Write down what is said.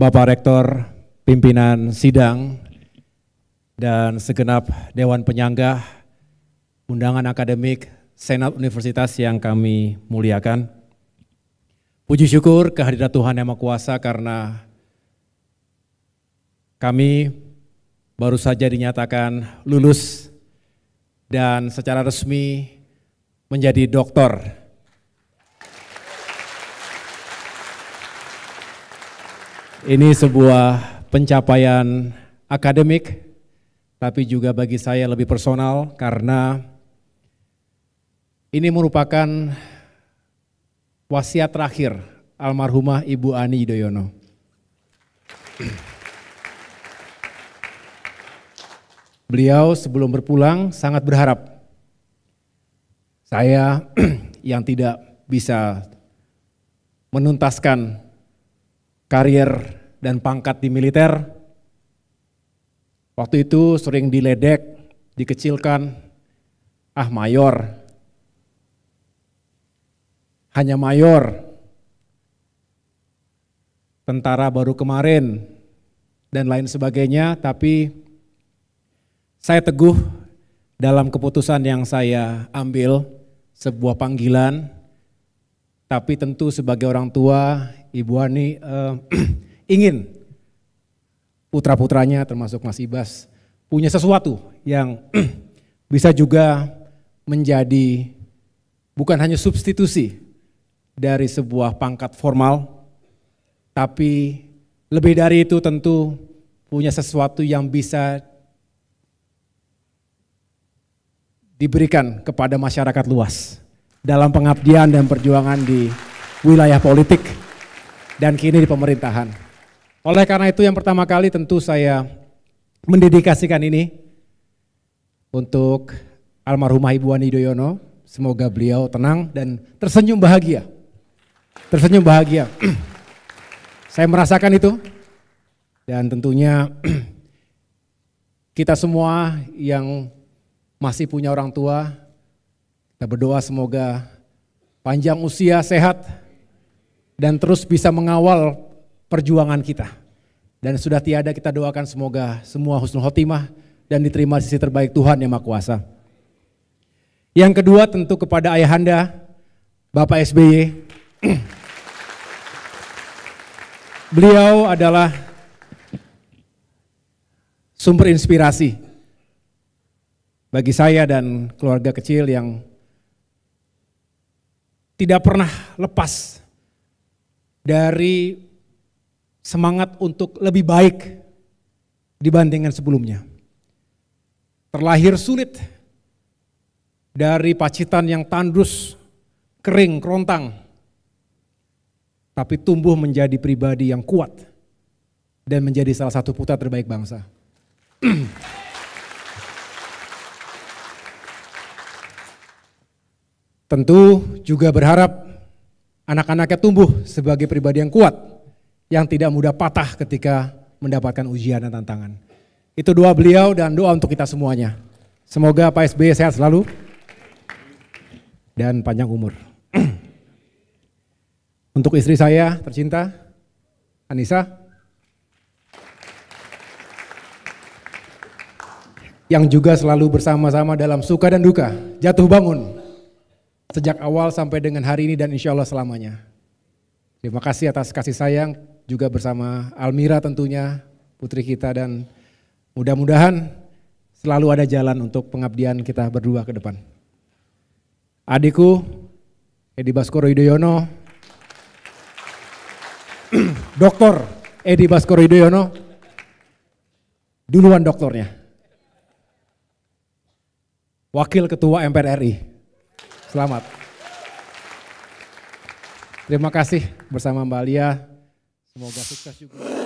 Bapak Rektor, pimpinan sidang, dan segenap Dewan Penyanggah, undangan akademik, Senat Universitas yang kami muliakan. Puji syukur kehadiran Tuhan Yang Maha Kuasa karena kami baru saja dinyatakan lulus dan secara resmi menjadi doktor Ini sebuah pencapaian akademik, tapi juga bagi saya lebih personal karena ini merupakan wasiat terakhir almarhumah Ibu Ani Yudhoyono. Beliau sebelum berpulang sangat berharap saya yang tidak bisa menuntaskan karier dan pangkat di militer. Waktu itu sering diledek, dikecilkan, ah mayor, hanya mayor, tentara baru kemarin, dan lain sebagainya, tapi saya teguh dalam keputusan yang saya ambil, sebuah panggilan, tapi tentu sebagai orang tua Ibu Ani uh, ingin putra-putranya termasuk Mas Ibas punya sesuatu yang bisa juga menjadi bukan hanya substitusi dari sebuah pangkat formal, tapi lebih dari itu tentu punya sesuatu yang bisa diberikan kepada masyarakat luas dalam pengabdian dan perjuangan di wilayah politik dan kini di pemerintahan. Oleh karena itu yang pertama kali tentu saya mendedikasikan ini untuk almarhumah Ibu Ani Doyono. Semoga beliau tenang dan tersenyum bahagia. Tersenyum bahagia. saya merasakan itu dan tentunya kita semua yang masih punya orang tua, kita berdoa semoga panjang usia, sehat, dan terus bisa mengawal perjuangan kita. Dan sudah tiada kita doakan semoga semua husnul khotimah dan diterima sisi terbaik Tuhan yang Maha Kuasa. Yang kedua tentu kepada ayahanda Bapak SBY. Beliau adalah sumber inspirasi bagi saya dan keluarga kecil yang tidak pernah lepas dari semangat untuk lebih baik dibandingkan sebelumnya. Terlahir sulit dari pacitan yang tandus, kering, kerontang, tapi tumbuh menjadi pribadi yang kuat dan menjadi salah satu putra terbaik bangsa. Tentu juga berharap anak-anaknya tumbuh sebagai pribadi yang kuat, yang tidak mudah patah ketika mendapatkan ujian dan tantangan. Itu doa beliau dan doa untuk kita semuanya. Semoga Pak SBY sehat selalu dan panjang umur. untuk istri saya tercinta, Anissa, yang juga selalu bersama-sama dalam suka dan duka, jatuh bangun, sejak awal sampai dengan hari ini dan insya Allah selamanya. Terima kasih atas kasih sayang juga bersama Almira tentunya, putri kita dan mudah-mudahan selalu ada jalan untuk pengabdian kita berdua ke depan. Adikku, Edi Baskoro Yudhoyono, Doktor Edi Baskoro Yudhoyono, duluan doktornya. Wakil Ketua MPR RI. Selamat. Terima kasih bersama Mbak Lia. Semoga sukses juga.